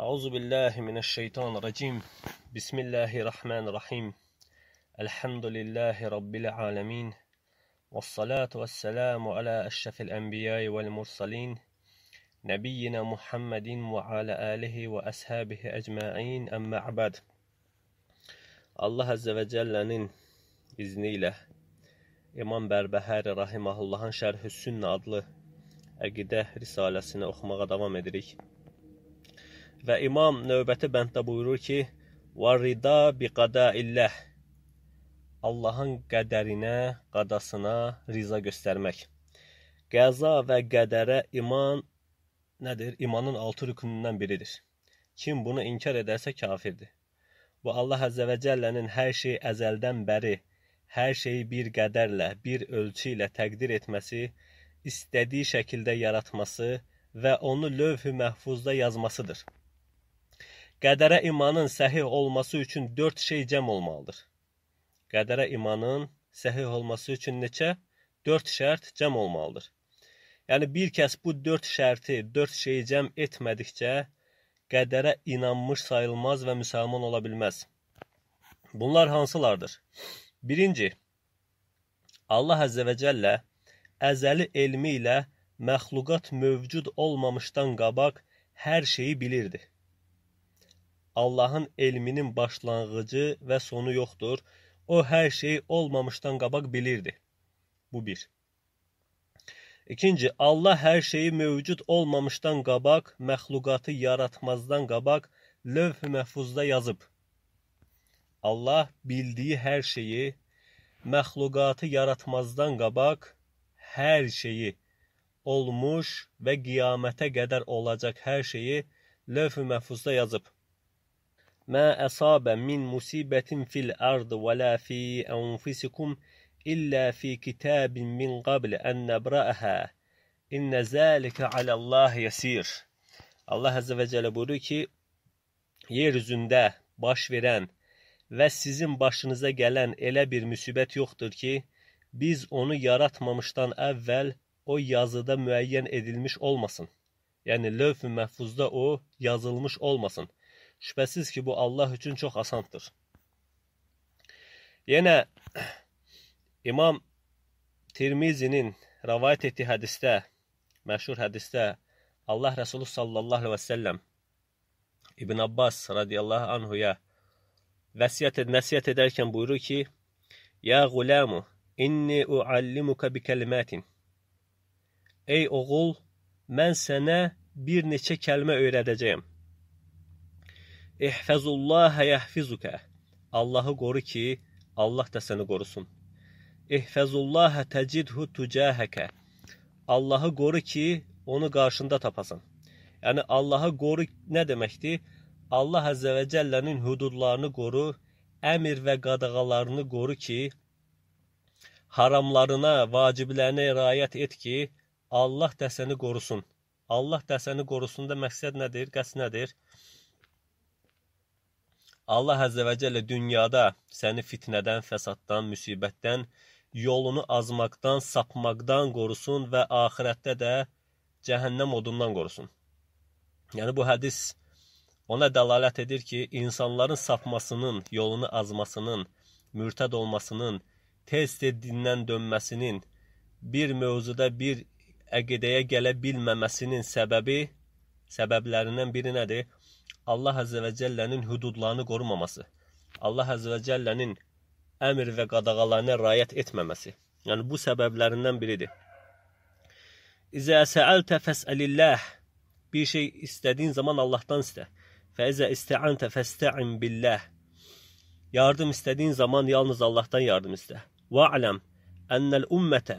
أعوذ بالله من الشيطان الرجيم بسم الله الرحمن الرحيم الحمد لله رب العالمين والصلاة والسلام على أشرف الأنبياء والمرسلين نبينا محمد وعلى آله وأصحابه أجمعين أما بعد Allah Azze və Cəllənin izni ilə İmam Bərbəhəri Rahimahullahın Şərhü Sünnə adlı əqidə risaləsini oxumağa davam edirik. Və imam növbəti bənddə buyurur ki: "Və rida bi qadaillah." Allahın qədərinə, qadasına riza göstərmək. Qəza və qədərə iman nədir? İmanın 6 rükunundan biridir. Kim bunu inkar edərsə kafirdir. Bu Allah Azza və Cəllənin hər şeyi əzəldən bəri, hər şeyi bir qədərlə, bir ölçü ilə təqdir etməsi, istədiyi şəkildə yaratması və onu lövh-i məhfuzda yazmasıdır qədərə imanın səhih olması üçün 4 şey cəm olmalıdır. Qədərə imanın səhih olması üçün neçə? 4 şərt cəm olmalıdır. Yəni bir kəs bu 4 şərti, 4 şeyi cəm etmədikcə qədərə inanmış sayılmaz və müsəlman ola bilməz. Bunlar hansılardır? Birinci, Allah Əzzə və Cəllə əzəli elmi ilə məxluqat mövcud olmamışdan qabaq hər şeyi bilirdi. Allahın elminin başlanğıcı və sonu yoxdur. O hər şeyi olmamışdan qabaq bilirdi. Bu bir. İkinci, Allah hər şeyi mövcud olmamışdan qabaq, məxluqatı yaratmazdan qabaq lövh-i məhfuzda yazıb. Allah bildiyi hər şeyi məxluqatı yaratmazdan qabaq hər şeyi olmuş və qiyamətə qədər olacaq hər şeyi lövh-i məhfuzda yazıb. ما أصاب من مصيبة في الأرض ولا في أنفسكم إلا في كتاب من قبل أن نبرأها إن ذلك على الله yasir. Allah Azze ve Celle buyurur ki, yeryüzündə baş verən və sizin başınıza gələn elə bir müsibət yoxdur ki, biz onu yaratmamışdan əvvəl o yazıda müəyyən edilmiş olmasın. Yəni lövh-ü məhfuzda o yazılmış olmasın. Şübhəsiz ki, bu Allah üçün çox asandır. Yenə İmam Tirmizinin rəvayət etdiyi hədisdə, məşhur hədisdə Allah Rəsulü sallallahu əleyhi və səlləm İbn Abbas radiyallahu anhuya vəsiyyət nəsihət edərkən buyurur ki: "Ya gulamu, inni uallimuka bi kalimatin." Ey oğul, mən sənə bir neçə kəlmə öyrədəcəyəm. İhfazullaha yahfizuka. Allahı qoru ki, Allah da səni qorusun. İhfazullaha tecidhu tucahaka. Allahı qoru ki, onu qarşında tapasan. Yəni Allahı qoru nə deməkdir? Allah Əzzə və Cəllənin hüdudlarını qoru, əmir və qadağalarını qoru ki, haramlarına, vaciblərinə riayət et ki, Allah da səni qorusun. Allah da səni qorusun da məqsəd nədir, qəsd nədir? Allah Əzzə və Cəllə dünyada səni fitnədən, fəsaddan, müsibətdən, yolunu azmaqdan, sapmaqdan qorusun və axirətdə də cəhənnəm odundan qorusun. Yəni bu hədis ona dəlalət edir ki, insanların sapmasının, yolunu azmasının, mürtəd olmasının, tez-tez dindən dönməsinin, bir mövzuda bir əqidəyə gələ bilməməsinin səbəbi səbəblərindən biri nədir? Allah Azze ve Celle'nin hududlarını korumaması, Allah Azze ve Celle'nin əmr və qadağalarına rayət etməməsi. Yəni bu səbəblərindən biridir. İzə səəltə fəsəlilləh. Bir şey istədiyin zaman Allahdan istə. Fəizə istəəntə fəstəin billəh. Yardım istədiyin zaman yalnız Allahdan yardım istə. Və aləm ənəl ümmətə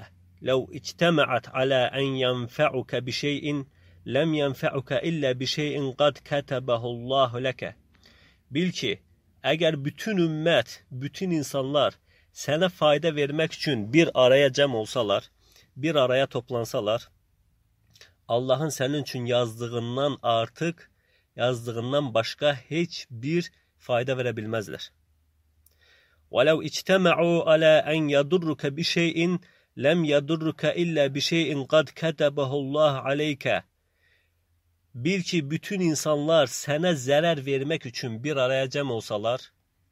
ləv ictəməət alə ən yənfəukə bi şeyin lem yenfe'uke illa bi şeyin kad katabahu Allahu leke. Bil ki eğer bütün ümmet, bütün insanlar sana fayda vermek için bir araya cem olsalar, bir araya toplansalar, Allah'ın senin için yazdığından artık yazdığından başka hiçbir fayda verebilmezler. وَلَوْ اِجْتَمَعُوا عَلَى اَنْ يَدُرُّكَ بِشَيْءٍ لَمْ يَدُرُّكَ اِلَّا بِشَيْءٍ قَدْ كَتَبَهُ اللّٰهُ عَلَيْكَ Bil ki bütün insanlar sənə zərər vermək üçün bir araya cəm olsalar,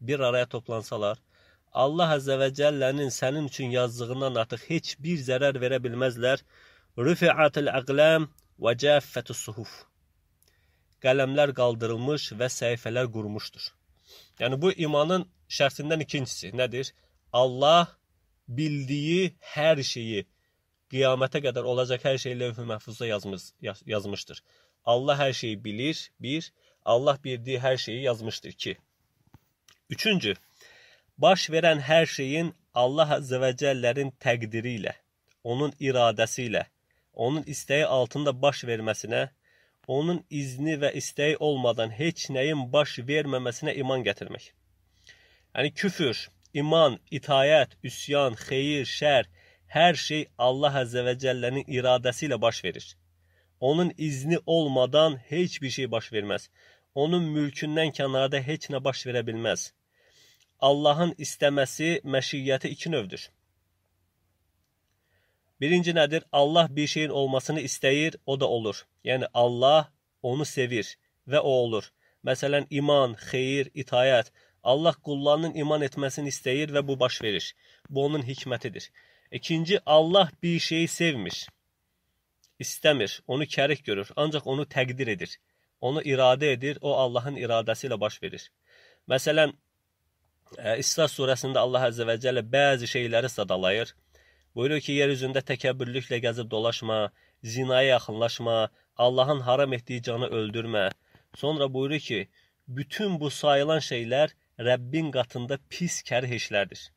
bir araya toplansalar, Allah Azze ve Celle'nin sənin üçün yazdığından artıq heç bir zərər verə bilməzlər. Rüfiatil əqləm və cəffətus suhuf. Qələmlər qaldırılmış və səhifələr qurmuşdur. Yəni bu imanın şərtindən ikincisi nədir? Allah bildiyi hər şeyi qiyamətə qədər olacaq hər şeyi lövh-i məhfuzda yazmış, yazmışdır. Allah her şeyi bilir. Bir, Allah bildiği her şeyi yazmıştır. ki. Üçüncü, baş veren her şeyin Allah Azze ve Celle'nin təqdiriyle, onun iradesiyle, onun isteği altında baş vermesine, onun izni ve isteği olmadan heç neyin baş vermemesine iman getirmek. Yani küfür, iman, itayət, üsyan, xeyir, şər, hər şey Allah Azze ve Celle'nin iradesiyle baş verir. Onun izni olmadan heç bir şey baş verməz. Onun mülkündən kənarda heç nə baş verə bilməz. Allahın istəməsi, məşiyyəti iki növdür. Birinci nədir? Allah bir şeyin olmasını istəyir, o da olur. Yəni Allah onu sevir və o olur. Məsələn, iman, xeyir, itayət. Allah qullarının iman etməsini istəyir və bu baş verir. Bu onun hikmətidir. İkinci, Allah bir şeyi sevmir. İstəmir, onu kərik görür, ancaq onu təqdir edir. Onu iradə edir, o Allahın iradəsi ilə baş verir. Məsələn, e, İsra surəsində Allah Əzzə və Cəllə bəzi şeyləri sadalayır. Buyurur ki, yer üzündə təkəbürlüklə gəzib dolaşma, zinaya yaxınlaşma, Allahın haram etdiyi canı öldürmə. Sonra buyurur ki, bütün bu sayılan şeylər Rəbbin qatında pis kərih işlərdir.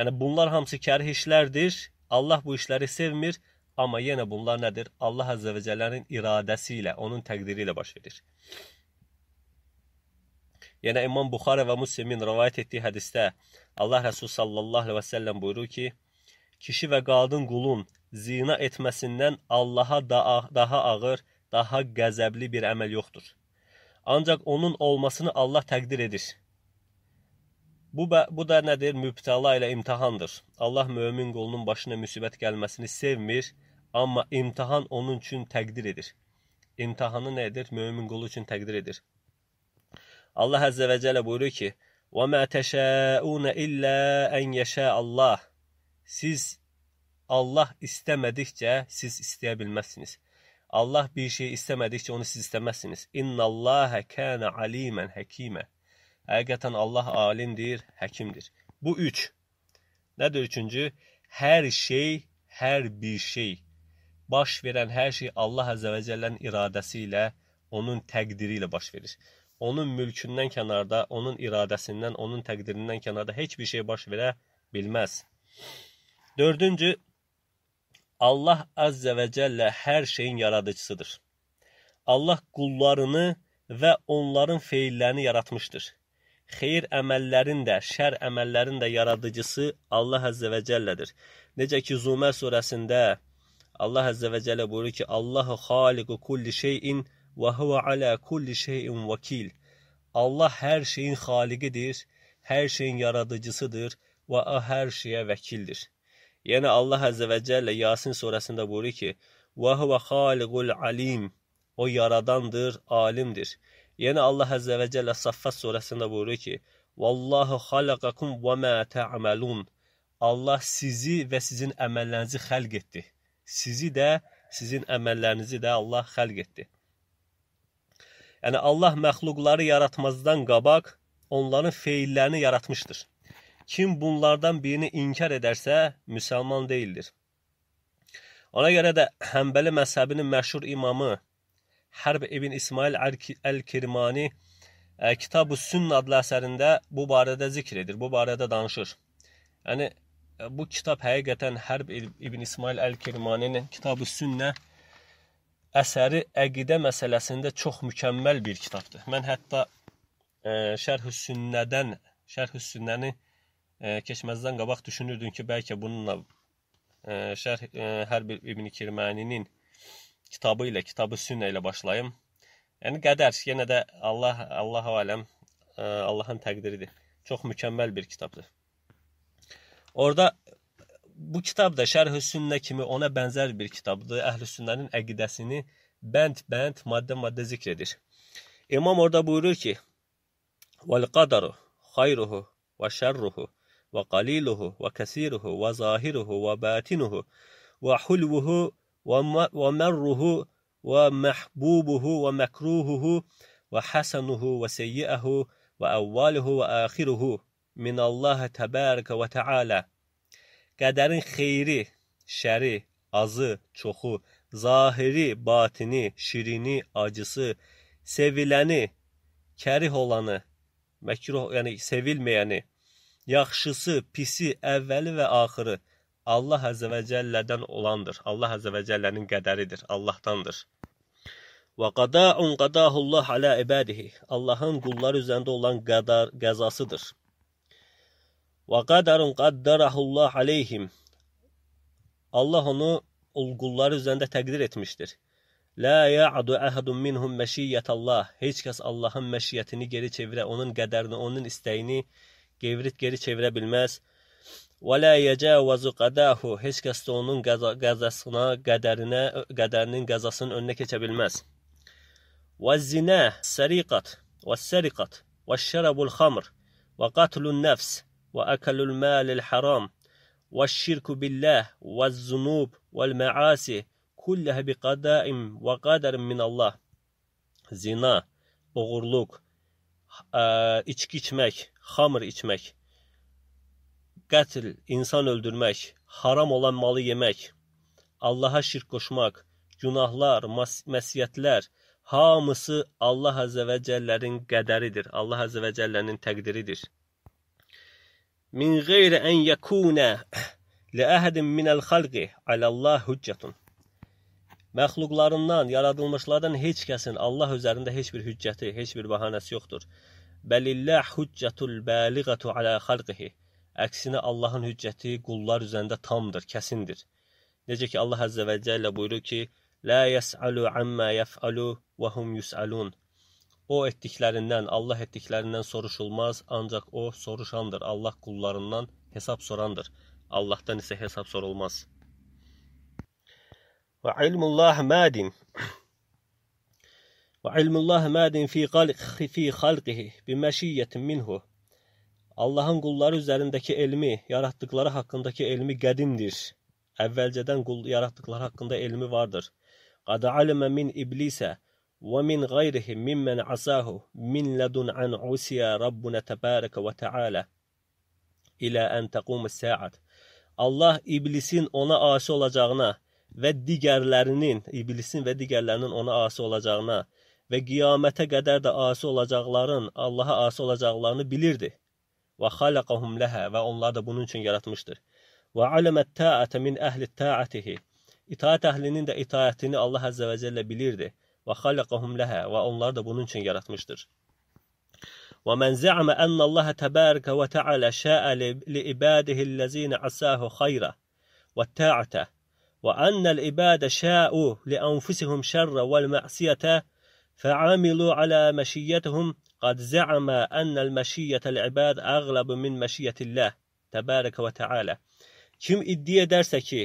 Yəni bunlar hamısı kərih işlərdir. Allah bu işləri sevmir Amma yenə bunlar nədir? Allah Azza və Cəllənin iradəsi ilə, onun təqdiri ilə baş verir. Yəni İmam Buxara və Müslimin rivayet etdiyi hədisdə Allah Rəsul sallallahu əleyhi və səlləm buyurur ki: Kişi və qadın qulun zina etməsindən Allaha daha, daha ağır, daha qəzəbli bir əməl yoxdur. Ancaq onun olmasını Allah təqdir edir. Bu, bu da nədir? Mübtəla ilə imtahandır. Allah mömin qolunun başına müsibət gəlməsini sevmir, amma imtahan onun üçün təqdir edir. İmtahanı nə edir? Mömin qolu üçün təqdir edir. Allah Əzzə və Cələ buyurur ki, وَمَا تَشَاءُونَ إِلَّا أَنْ يَشَاءَ اللّٰهِ Siz Allah istəmədikcə siz istəyə bilməzsiniz. Allah bir şey istəmədikcə onu siz istəməzsiniz. İnnallâhe kâne alîmen hekîmen. Həqiqətən Allah alimdir, həkimdir. Bu üç. Nədir üçüncü? Hər şey, hər bir şey. Baş verən hər şey Allah Əzə və Cəllənin iradəsi ilə, onun təqdiri ilə baş verir. Onun mülkündən kənarda, onun iradəsindən, onun təqdirindən kənarda heç bir şey baş verə bilməz. Dördüncü, Allah Əzzə və Cəllə hər şeyin yaradıcısıdır. Allah qullarını və onların feillərini yaratmışdır xeyir əməllərin də, şər əməllərin də yaradıcısı Allah Əzzə və Cəllədir. Necə ki, Zumər surəsində Allah Əzzə və Cəllə buyurur ki, Allahu xaliqu kulli şeyin və huvə alə kulli şeyin vəkil. Allah hər şeyin xaliqidir, hər şeyin yaradıcısıdır və o hər şeyə vəkildir. Yəni Allah Əzzə və Cəllə Yasin surəsində buyurur ki, və huvə xaliqul alim. O yaradandır, alimdir. Yenə Allah Əzzə və Cəllə Saffat surəsində buyurur ki, Vallahu xalaqakum və mə tə'amalun. Allah sizi və sizin əməllərinizi xəlq etdi. Sizi də, sizin əməllərinizi də Allah xəlq etdi. Yəni Allah məxluqları yaratmazdan qabaq onların feillərini yaratmışdır. Kim bunlardan birini inkar edərsə, müsəlman deyildir. Ona görə də Həmbəli məzhəbinin məşhur imamı Hərb ibn İsmail Əl-Kirmani e, Kitab-ı Sünn adlı əsərində bu barədə zikr edir, bu barədə danışır. Yəni e, bu kitab həqiqətən Hərb ibn İsmail Əl-Kirmaninin Kitab-ı Sünnə əsəri əqidə məsələsində çox mükəmməl bir kitabdır. Mən hətta e, Şərh-ü Sünnədən, Şərh-ü Sünnəni e, keçməzdən qabaq düşünürdüm ki, bəlkə bununla e, Şərh e, Hərb ibn Kirmaninin e, kitabı ilə, kitabı sünnə ilə başlayım. Yəni qədər yenə də Allah Allah aləm e, Allahın təqdiridir. Çox mükəmməl bir kitabdır. Orda bu kitab da Şərh-ü Sünnə kimi ona bənzər bir kitabdır. Əhlüs-Sünnənin əqidəsini bənd-bənd, maddə-maddə zikr edir. İmam orada buyurur ki: "Vel qadaru xeyruhu və şerruhu və qaliluhu və kəsiruhu və zahiruhu və batinuhu və hulvuhu ومره ومحبوبه ومكروهه وحسنه وسيئه وأوله وآخره من Allah təbərək və təala qədərin xeyri, şəri, azı, çoxu, zahiri, batini, şirini, acısı, seviləni, kərih olanı, məkruh, yəni sevilməyəni, yaxşısı, pisi, əvvəli və axırı Allah Əzzə və Cəllədən olandır. Allah Əzzə və Cəllənin qədəridir, Allahdandır. Və qadaun qadahullah alə ibadihi. Allahın qulları üzərində olan qadar qəzasıdır. Və qadarun qaddarahullah aleyhim. Allah onu qulları üzərində təqdir etmişdir. Lə ya'du ahadun minhum məşiyyətəllah. Heç kəs Allahın məşiyyətini geri çevirə, onun qədərini, onun istəyini gevrit geri çevirə bilməz. ولا يجاوز قداه هيش كستونون onun qəzasına, qədərinə, qədərinin qəzasının önünə والزنا سرقة والسرقة والشرب الخمر وقتل النفس وأكل المال الحرام والشرك بالله والذنوب والمعاصي كلها بقضاء وقدر من الله زنا, oğurluq, içki içmək, xamır qətl, insan öldürmək, haram olan malı yemək, Allaha şirk qoşmaq, günahlar, məsiyyətlər hamısı Allah Azza və Cəllərin qədəridir. Allah Azza və Cəllənin təqdiridir. Min qeyri ən yekuna li ahadin min al-xalqi alallah hüccətun. Məxluqlarından, yaradılmışlardan heç kəsin Allah üzərində heç bir hüccəti, heç bir bəhanəsi yoxdur. Bəlillah hüccətul bəliğatu ala xalqihi. Əksinə Allahın hüccəti qullar üzərində tamdır, kəsindir. Necə ki Allah Əzzə və Cəllə buyurur ki: "Lə yəsəlu əmmə yəfəlu və hum yüsəlun." O etdiklərindən, Allah etdiklərindən soruşulmaz, ancaq o soruşandır. Allah qullarından hesab sorandır. Allahdan isə hesab sorulmaz. Və ilmullah mədin. Və ilmullah mədin fi xalqihi bi məşiyyətin minhu. Allahın qulları üzərindəki elmi, yaratdıqları haqqındakı elmi qədimdir. Əvvəlcədən qul yaratdıqları haqqında elmi vardır. Qad alimə min iblisə və min ghayrihi mimmen asahu min ladun an usiya rabbuna tebaraka və taala ilə an taqumus saat. Allah iblisin ona asi olacağına və digərlərinin, iblisin və digərlərinin ona asi olacağına və qiyamətə qədər də asi olacaqların, Allaha asi olacaqlarını bilirdi. ve halakahum ləhə və onlar da bunun üçün yaratmışdır. Və aləmət təətə min əhli təətihi. İtaət əhlinin də itaətini Allah Əzə və Celle bilirdi. Və halakahum ləhə və onlar da bunun üçün yaratmışdır. Və mən için yaratmıştır. ومن زعم أن الله تبارك وتعالى شاء لعباده الذين عساه خيرا والتاعة وأن العباد شاءوا لأنفسهم شر والمعصية فعملوا على مشيتهم قد زعم أن المشية العبad أغلب min məşiyyətilləh təbarək və təala. Kim iddia edərsə ki,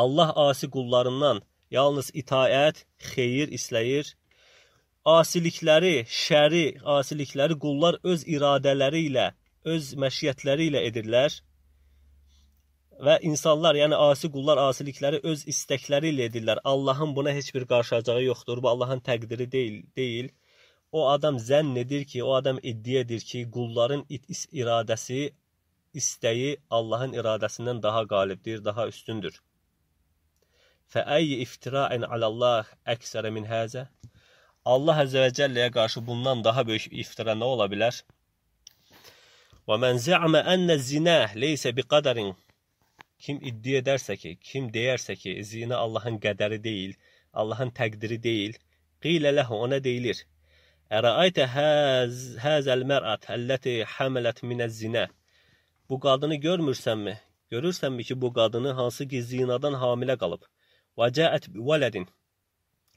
Allah asi qullarından yalnız itaət, xeyir istəyir, asilikləri, şəri, asilikləri qullar öz iradələri ilə, öz məşiyyətləri ilə edirlər və insanlar, yəni asi qullar asilikləri öz istəkləri ilə edirlər. Allahın buna heç bir qarşılacağı yoxdur. Bu Allahın təqdiri deyil, deyil. O adam zənn edir ki, o adam iddia edir ki, qulların iradəsi, istəyi Allahın iradəsindən daha qalibdir, daha üstündür. Fəəy iftiraən alallah əksərə min həzə. Allah Azze ve Celle'ye karşı bundan daha büyük bir iftira ne olabilir? وَمَنْ زَعْمَ أَنَّ الزِّنَا لَيْسَ بِقَدَرٍ Kim iddia ederse ki, kim deyerse ki, zina Allah'ın qədəri deyil, Allah'ın təqdiri deyil, qiylə ləhu ona deyilir. Ərəaytə həz, həzəl mərət əlləti həmələt minə zinə. Bu qadını görmürsənmi? Görürsənmi ki, bu qadını hansı ki zinadan hamilə qalıb? Və cəət vələdin.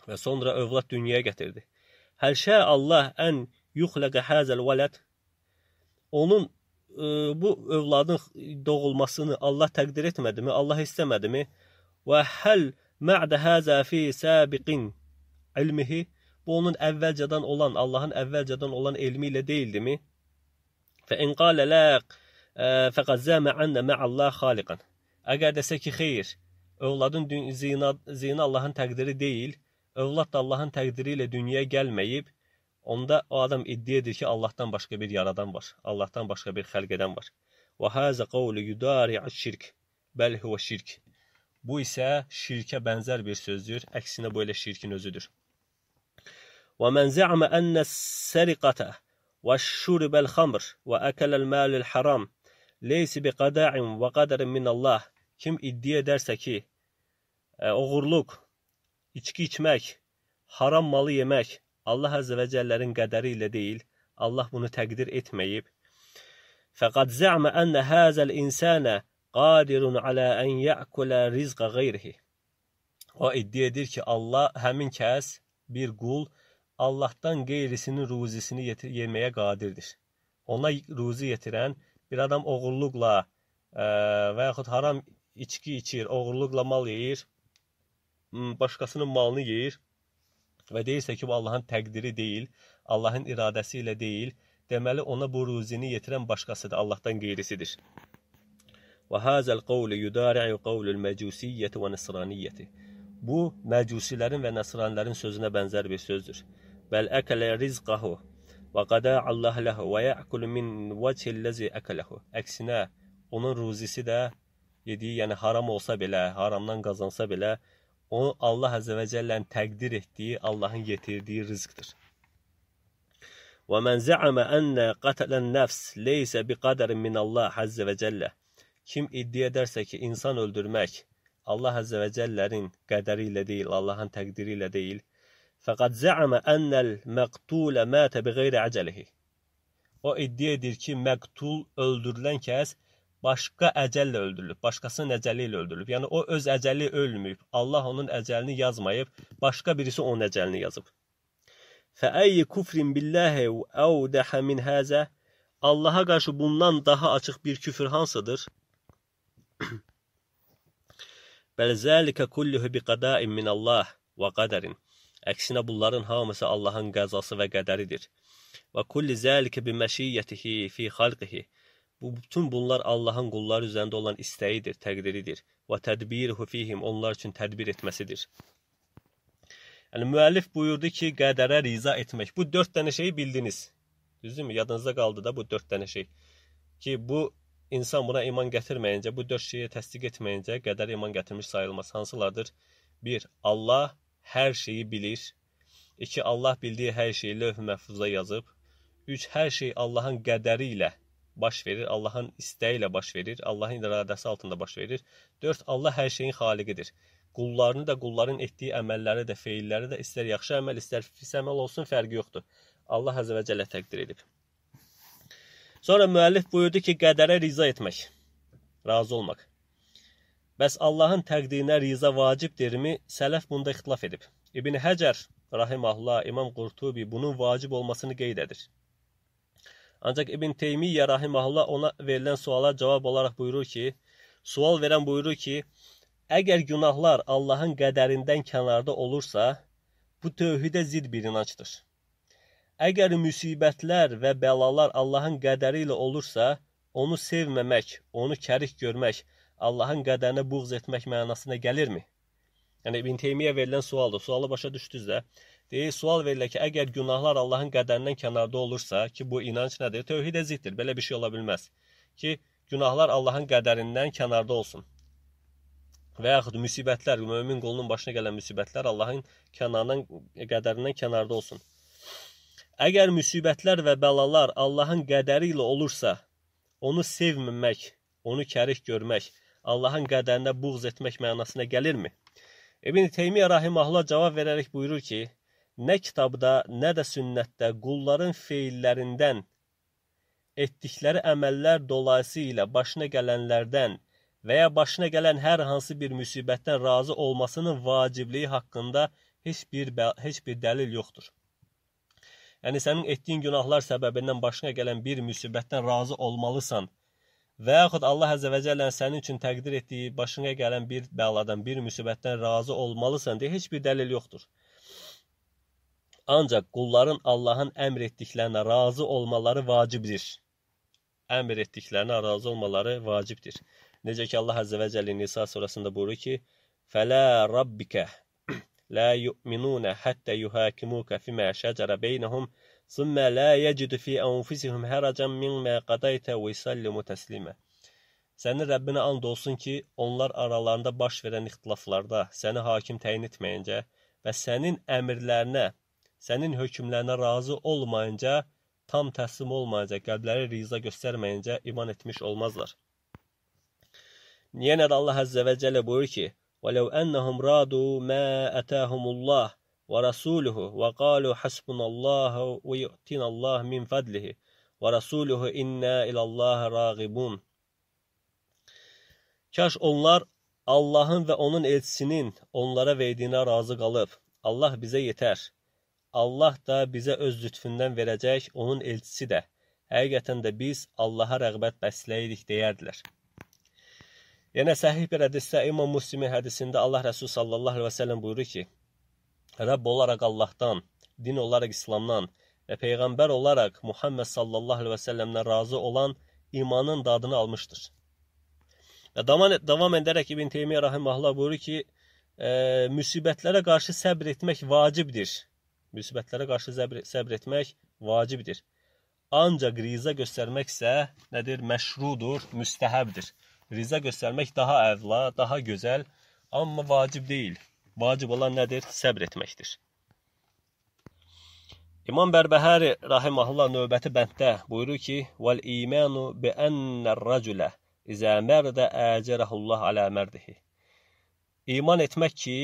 Və sonra övlad dünyaya gətirdi. Həl şə Allah ən yuxləqə həzəl vələd. Onun e, bu övladın doğulmasını Allah təqdir etmədimi? Allah istəmədimi? Və həl mə'də həzə fi səbiqin ilmihi. Bu onun evvelceden olan, Allah'ın evvelceden olan ilmiyle değildi mi? Fe in kâle lâk fekad zâme anne me'allâh halikan. Eğer dese ki hayır, evladın zina, zina Allah'ın təqdiri değil, evlat da Allah'ın təqdiriyle dünyaya gelmeyip, onda o adam iddia edir ki, Allah'tan başka bir yaradan var, Allah'tan başka bir xəlqədən var. Və həzə qavlu yudari'u şirk, bəl huvə şirk. Bu isə şirkə bənzər bir sözdür, əksinə bu elə şirkin özüdür. ومن زعم أن السرقة والشرب الخمر وأكل المال الحرام ليس بقداع وقدر من الله kim iddia edərsə ki, e, oğurluq, içki içmək, haram malı yemək Allah Azze və Cəllərin qədəri ilə deyil, Allah bunu təqdir etməyib. Fəqad zə'mə ənə həzəl insənə qadirun alə ən yəkulə rizqa qeyrihi. O iddia edir ki, Allah həmin kəs, bir qul, Allah'tan qeyrisinin ruzisini yeməyə qadirdir. Ona ruzi yetirən bir adam oğulluqla e, və yaxud haram içki içir, oğurluqla mal yeyir, başqasının malını yeyir və deyirsə ki, bu Allahın təqdiri deyil, Allahın iradəsi ilə deyil, deməli ona bu ruzini yetirən başqasıdır, Allahdan qeyrisidir. Və hazal qavlu yudari'u qavlul məcusiyyəti və nəsraniyyəti. Bu, məcusilərin və nəsranilərin sözünə bənzər bir sözdür. بل أكل رزقه وقدع Allah lahu və ya'kulu min vecihillezî akalehu. Əksinə, onun ruzisi də yediyi, yəni haram olsa belə, haramdan qazansa belə, o Allah Azze ve Celle'nin təqdir etdiyi, Allahın yetirdiyi rızqdır. Və men zəamə enne qatələn nəfs leysə bi qadərin min Allah Azze ve Celle. Kim iddia edərsə ki, insan öldürmək Allah Azze ve Celle'nin qədəri ilə deyil, Allahın təqdiri ilə deyil, Fəqət zəamə ənəl məqtulə mətə bi qeyri əcəlihi. O iddia edir ki, məqtul öldürülən kəs başqa əcəllə öldürülüb, başqasının əcəli ilə öldürülüb. Yəni o öz əcəli ölməyib. Allah onun əcəlini yazmayıb, başqa birisi onun əcəlini yazıb. Fəəyi kufrin billahi və əvdəhə min həzə Allaha qarşı bundan daha açıq bir küfür hansıdır? Bəl zəlikə kulluhu bi qada'in min Allah və qadarin. Əksinə bunların hamısı Allahın qəzası və qədəridir. Və kulli zəlikə bi məşiyyətihi fi xalqihi. Bu bütün bunlar Allahın qulları üzərində olan istəyidir, təqdiridir və tədbiruhu fihim onlar üçün tədbir etməsidir. Yəni müəllif buyurdu ki, qədərə riza etmək. Bu 4 dənə şeyi bildiniz. Düzdürmü? Yadınızda qaldı da bu 4 dənə şey. Ki bu insan buna iman gətirməyincə, bu 4 şeyi təsdiq etməyincə qədər iman gətirmiş sayılmaz. Hansılardır? 1. Allah hər şeyi bilir. 2. Allah bildiyi hər şeyi lövh-i məhfuzda yazıb. 3. Hər şey Allahın qədəri ilə baş verir, Allahın istəyi ilə baş verir, Allahın iradəsi altında baş verir. 4. Allah hər şeyin xaliqidir. Qullarını da, qulların etdiyi əməlləri də, feilləri də istər yaxşı əməl, istər pis əməl olsun, fərqi yoxdur. Allah Azəvə Cəllə təqdir edib. Sonra müəllif buyurdu ki, qədərə riza etmək, razı olmaq. Bəs Allahın təqdirinə riza vacibdirmi? Sələf bunda ixtilaf edib. İbn Həcər rahimehullah, İmam Qurtubi bunun vacib olmasını qeyd edir. Ancaq İbn Teymiyyə rahimehullah ona verilən suala cavab olaraq buyurur ki, sual verən buyurur ki, əgər günahlar Allahın qədərindən kənarda olursa, bu tövhidə zid bir inancdır. Əgər müsibətlər və bəlalar Allahın qədəri ilə olursa, onu sevməmək, onu kərik görmək, Allahın qədərini buğz etmək mənasına gəlirmi? Yəni İbn Teymiyyə verilən sualdır. Sualı başa düşdünüz də. Deyir, sual verilir ki, əgər günahlar Allahın qədərindən kənarda olursa, ki bu inanc nədir? Tövhidə ziddir. Belə bir şey ola bilməz. Ki günahlar Allahın qədərindən kənarda olsun. Və yaxud müsibətlər, mömin qolunun başına gələn müsibətlər Allahın kənarından qədərindən kənarda olsun. Əgər müsibətlər və bəlalar Allahın qədəri ilə olursa, onu sevməmək, onu kərih görmək Allahın qədərinə buğz etmək mənasına gəlirmi? İbn Teymiyyə rahimehullah cavab verərək buyurur ki, nə kitabda, nə də sünnətdə qulların feillərindən etdikləri əməllər dolayısıyla başına gələnlərdən və ya başına gələn hər hansı bir müsibətdən razı olmasının vacibliyi haqqında heç bir heç bir dəlil yoxdur. Yəni sənin etdiyin günahlar səbəbindən başına gələn bir müsibətdən razı olmalısan və yaxud Allah Əzə və Cəllənin sənin üçün təqdir etdiyi başına gələn bir bəladan, bir müsibətdən razı olmalısan deyə heç bir dəlil yoxdur. Ancaq qulların Allahın əmr etdiklərinə razı olmaları vacibdir. Əmr etdiklərinə razı olmaları vacibdir. Necə ki Allah Əzə və Cəllə Nisa surəsində buyurur ki: "Fələ rabbikə la yu'minuna hatta yuhakimuka fima şəcərə beynəhum" ثم لا yəcidu fi anfusihim haracan mimma qadayta və yusallimu təslimə. Sənin Rəbbinə and olsun ki, onlar aralarında baş verən ixtilaflarda səni hakim təyin etməyincə və sənin əmirlərinə, sənin hökmlərinə razı olmayınca, tam təslim olmayınca, qəlbləri riza göstərməyincə iman etmiş olmazlar. Yenə də Allah Əzzə və Cəllə buyurur ki, وَلَوْ أَنَّهُمْ رَادُوا مَا أَتَاهُمُ اللّٰهِ ورسوله وقالوا حسبنا الله ويؤتنا الله من فضله ورسوله إنا إلى الله راغبون Kaş onlar Allah'ın ve onun elçisinin onlara verdiğine razı qalıb. Allah bize yeter. Allah da bize öz lütfündən verəcək, onun elçisi də. Həqiqətən də biz Allaha rəğbət bəsləyirik deyərdilər. Yəni səhih bir hədisdə İmam Müslimin hədisində Allah Rəsulü sallallahu əleyhi və səlləm buyurur ki: Rəbb olaraq Allahdan, din olaraq İslamdan və peyğəmbər olaraq Muhammed sallallahu əleyhi və səlləmdən razı olan imanın dadını almışdır. Və davam, davam edərək İbn Teymiyyə rahimehullah buyurur ki, e, müsibətlərə qarşı səbr etmək vacibdir. Müsibətlərə qarşı səbr, səbr etmək vacibdir. Ancaq riza göstərmək isə nədir? Məşrudur, müstəhəbdir. Riza göstərmək daha əvla, daha gözəl, amma vacib deyil vacib olan nədir? Səbr etməkdir. İmam Bərbəhəri rahimehullah növbəti bənddə buyurur ki: "Vel imanu bi en'r-racula izə mərdə əcərəhullah alə mərdihi." İman etmək ki,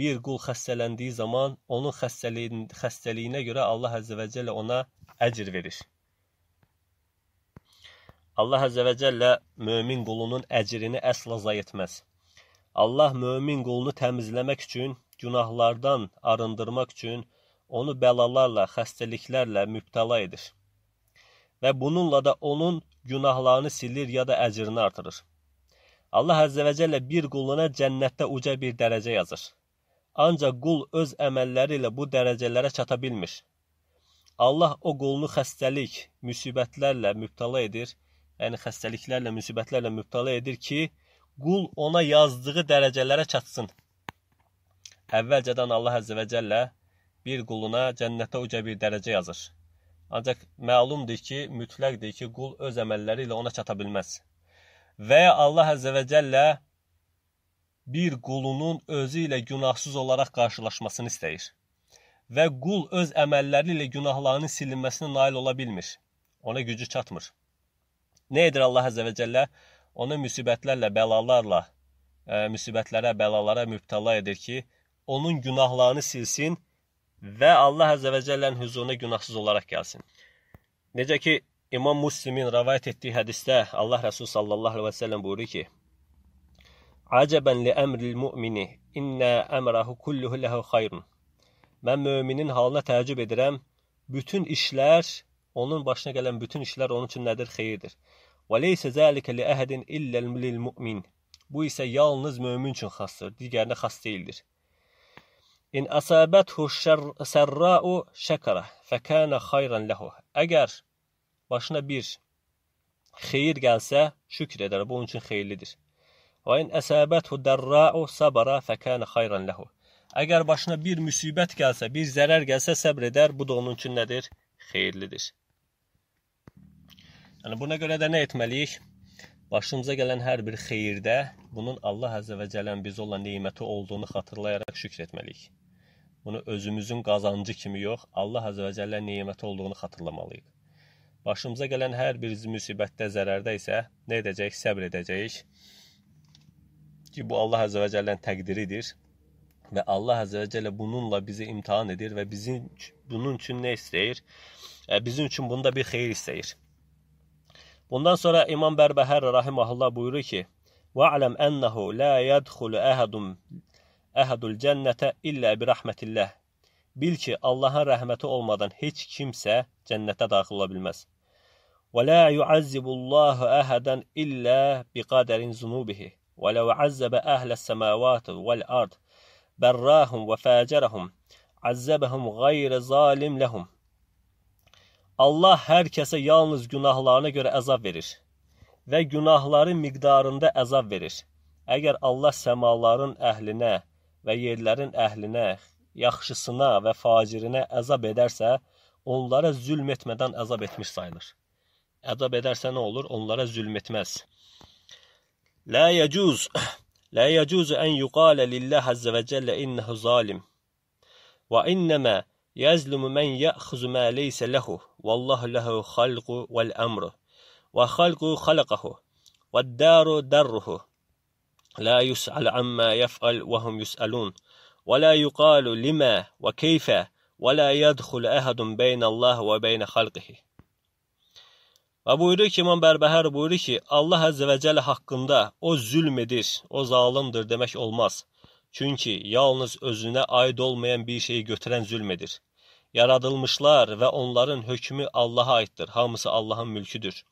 bir qul xəstələndiyi zaman onun xəstəliyin xəstəliyinə görə Allah Azza və Cəllə ona əcr verir. Allah Azza və Cəllə mömin qulunun əcrini əsla zay etməz. Allah mömin qulunu təmizləmək üçün, günahlardan arındırmaq üçün onu bəlalarla, xəstəliklərlə mübtəla edir. Və bununla da onun günahlarını silir ya da əcrini artırır. Allah Əzzə və Cəllə bir quluna cənnətdə uca bir dərəcə yazır. Ancaq qul öz əməlləri ilə bu dərəcələrə çata bilmir. Allah o qulunu xəstəlik, müsibətlərlə mübtəla edir, yəni xəstəliklərlə, müsibətlərlə mübtəla edir ki, qul ona yazdığı dərəcələrə çatsın. Əvvəlcədən Allah Əzzə və Cəllə bir quluna cənnətə uca bir dərəcə yazır. Ancaq məlumdur ki, mütləqdir ki, qul öz əməlləri ilə ona çata bilməz. Və ya Allah Əzzə və Cəllə bir qulunun özü ilə günahsız olaraq qarşılaşmasını istəyir. Və qul öz əməlləri ilə günahlarının silinməsinə nail ola bilmir. Ona gücü çatmır. Nə edir Allah Əzzə və Cəllə? onu müsibətlərlə, bəlalarla, ə, e, müsibətlərə, bəlalara mübtəla edir ki, onun günahlarını silsin və Allah Əzə və Cəllənin hüzuruna günahsız olaraq gəlsin. Necə ki, İmam Müslimin rəvayət etdiyi hədisdə Allah Rəsulü sallallahu əleyhi və səlləm buyurur ki: "Acəbən li əmril mümini, innə əmrahu kulluhu lehu xeyrun." Mən möminin halına təəccüb edirəm. Bütün işlər onun başına gələn bütün işlər onun üçün nədir? Xeyirdir. Və leysə zəlikə li əhədin illə lil mu'min. Bu isə yalnız mömin üçün xassdır, digərinə xas deyildir. İn əsabəthu sərra'u şəkərə fəkənə xayran lehu. Əgər başına bir xeyir gəlsə, şükr edər, bu onun üçün xeyirlidir. Və in əsabəthu dərra'u sabara fəkənə xayran lehu. Əgər başına bir müsibət gəlsə, bir zərər gəlsə səbr edər, bu da onun üçün nədir? Xeyirlidir. Yəni buna görə də nə etməliyik? Başımıza gələn hər bir xeyirdə bunun Allah Əzza və Cəllənin bizə olan neməti olduğunu xatırlayaraq şükr etməliyik. Bunu özümüzün qazancı kimi yox, Allah Əzza və Cəllənin neməti olduğunu xatırlamalıyıq. Başımıza gələn hər bir müsibətdə, zərərdə isə nə edəcəyik? Səbr edəcəyik. Ki bu Allah Əzza və Cəllənin təqdiridir və Allah Azze ve Celle bununla bizi imtihan edir və bizim bunun üçün nə istəyir? E, bizim üçün bunda bir xeyir istəyir. Bundan sonra İmam Bərbəhər rahimehullah buyurur ki: "Və aləm ennehu la yadxulu ahadun ahadul cennete illə bi rahmetillah." Bil ki, Allahın rəhməti olmadan heç kimsə cənnətə daxil ola bilməz. "Və la yu'azzibullahu ahadan illə bi qadarin zunubihi." "Və la yu'azzibu ahlas semawati vel ard barrahum və facerahum" "Azzabahum gayr zalim lehum." Allah hər kəsə yalnız günahlarına görə əzab verir və günahları miqdarında əzab verir. Əgər Allah səmaların əhlinə və yerlərin əhlinə, yaxşısına və facirinə əzab edərsə, onlara zülm etmədən əzab etmiş sayılır. Əzab edərsə nə olur? Onlara zülm etməz. Lə yəcuz Lə yəcuzu ən yuqalə lillah əzzə və cəllə innəhu zalim. Və innəmə يظلم من يأخذ ما ليس له والله له خلق والأمر وخلق خلقه والدار دره لا يسأل عما يفعل وهم يسألون ولا يقال لما وكيف ولا يدخل أحد بين الله وبين خلقه Və buyurur ki, İmam Bərbəhər buyurur ki, Allah Əzzə və Cələ haqqında o zülm edir, o zalimdir demək olmaz. Çünki yalnız özünə aid olmayan bir şeyi götürən zülmedir. Yaradılmışlar və onların hökmü Allaha aiddir. Hamısı Allahın mülküdür.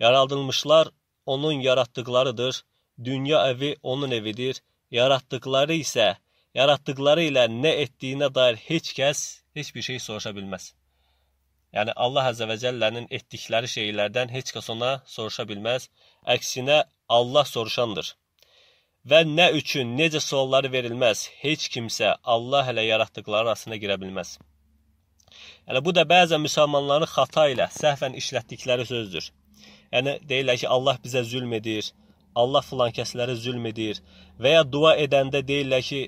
Yaradılmışlar onun yaratdıqlarıdır. Dünya evi onun evidir. Yaratdıqları isə yaratdıqları ilə nə etdiyinə dair heç kəs heç bir şey soruşa bilməz. Yəni Allah Azza və Cəllənin etdikləri şeylərdən heç kəs ona soruşa bilməz. Əksinə Allah soruşandır və nə üçün, necə sualları verilməz, heç kimsə Allah hələ yaratdıqları arasına girə bilməz. Yəni bu da bəzən müsəlmanların xata ilə səhvən işlətdikləri sözdür. Yəni deyirlər ki, Allah bizə zülm edir, Allah filan kəslərə zülm edir və ya dua edəndə deyirlər ki,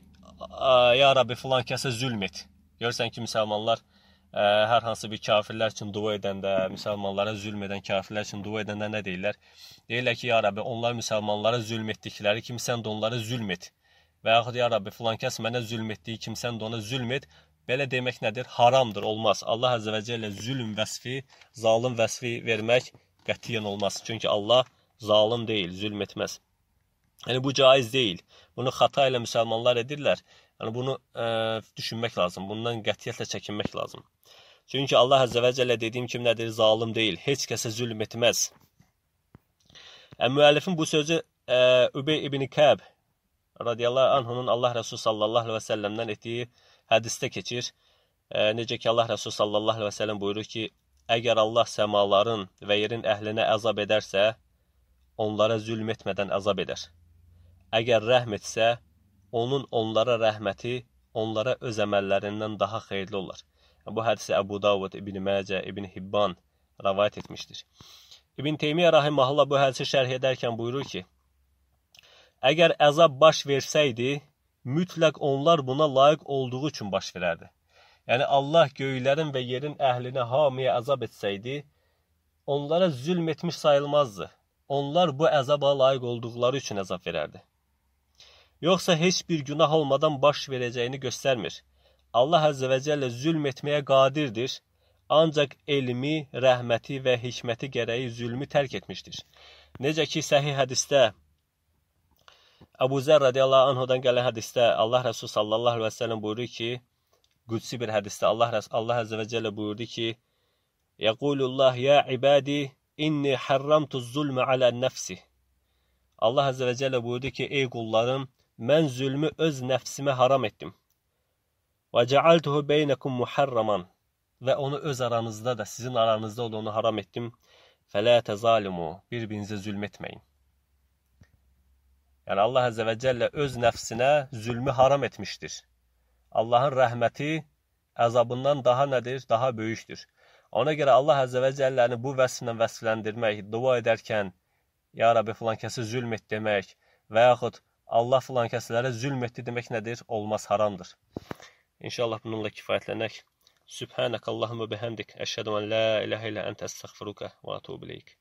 ya Rabbi filan kəsə zülm et. Görsən ki, müsəlmanlar hər hansı bir kafirlər üçün dua edəndə, müsəlmanlara zülm edən kafirlər üçün dua edəndə nə deyirlər? Deyirlər ki, ya Rabbi, onlar müsəlmanlara zülm etdikləri kimi sən də onlara zülm et. Və yaxud ya Rabbi, filan kəs mənə zülm etdiyi kimi sən də ona zülm et. Belə demək nədir? Haramdır, olmaz. Allah Əzə və Cəllə zülm vəsfi, zalım vəsfi vermək qətiyyən olmaz. Çünki Allah zalım deyil, zülm etməz. Yəni bu caiz deyil. Bunu xata ilə müsəlmanlar edirlər. Yəni bunu ə, düşünmək lazım. Bundan qətiyyətlə çəkinmək lazım. Çünki Allah Əzzə və Cəllə dediyim kimi nədir? Zalım deyil. Heç kəsə zülm etməz. Ə, e, müəllifin bu sözü ə, e, Übey ibn Kəb radiyallahu anhunun Allah Rəsulü sallallahu aleyhi və səlləmdən etdiyi hədisdə keçir. Ə, e, necə ki, Allah Rəsulü sallallahu aleyhi və səlləm buyurur ki, əgər Allah səmaların və yerin əhlinə əzab edərsə, onlara zülm etmədən əzab edər. Əgər rəhm etsə, onun onlara rəhməti onlara öz əməllərindən daha xeyirli olar. Bu hədisi Əbu Davud, İbn Məcə, İbn Hibban rəvayət etmişdir. İbn Teymiyyə rahimehullah bu hədisi şərh edərkən buyurur ki: Əgər əzab baş versəydi, mütləq onlar buna layiq olduğu üçün baş verərdi. Yəni Allah göylərin və yerin əhlinə hamıya əzab etsəydi, onlara zülm etmiş sayılmazdı. Onlar bu əzaba layiq olduqları üçün əzab verərdi. Yoxsa heç bir günah olmadan baş verəcəyini göstərmir. Allah Azze və Cəllə zülm etməyə qadirdir. Ancaq elmi, rəhməti və hikməti gərəyi zülmü tərk etmişdir. Necə ki, səhih hədistə Əbu Zər radiyallahu anhudan gələn hədistə Allah Rəsulü sallallahu əleyhi və səlləm buyurur ki, qudsi bir hədisdə Allah Rəs Allah Azze və Cəllə buyurdu ki: "Yəqulullah ya ibadi inni harramtu zulmə alə nəfsi." Allah Azze və Cəllə buyurdu ki: "Ey qullarım, mən zülmü öz nəfsimə haram etdim." Və cəaltuhu beynekum muharraman və onu öz aranızda da sizin aranızda olanı haram ettim. Fələ təzalimu bir-birinizə zülm etməyin. Yəni Allah Azze və Cəllə öz nəfsinə zülmü haram etmişdir. Allahın rəhməti əzabından daha nədir? Daha böyükdür. Ona görə Allah Azze və Cəlləni bu vəsflə vəsfləndirmək, dua edərkən, Ya Rabbi filan kəsə zülm et demək və yaxud Allah filan kəsələrə zülm etdi demək nədir? Olmaz, haramdır. إن شاء الله bununla kifayetlenek. Sübhanakallahumma bihamdik. Eşhedü en la ilahe illa ente estağfiruke ve etûbü ileyk.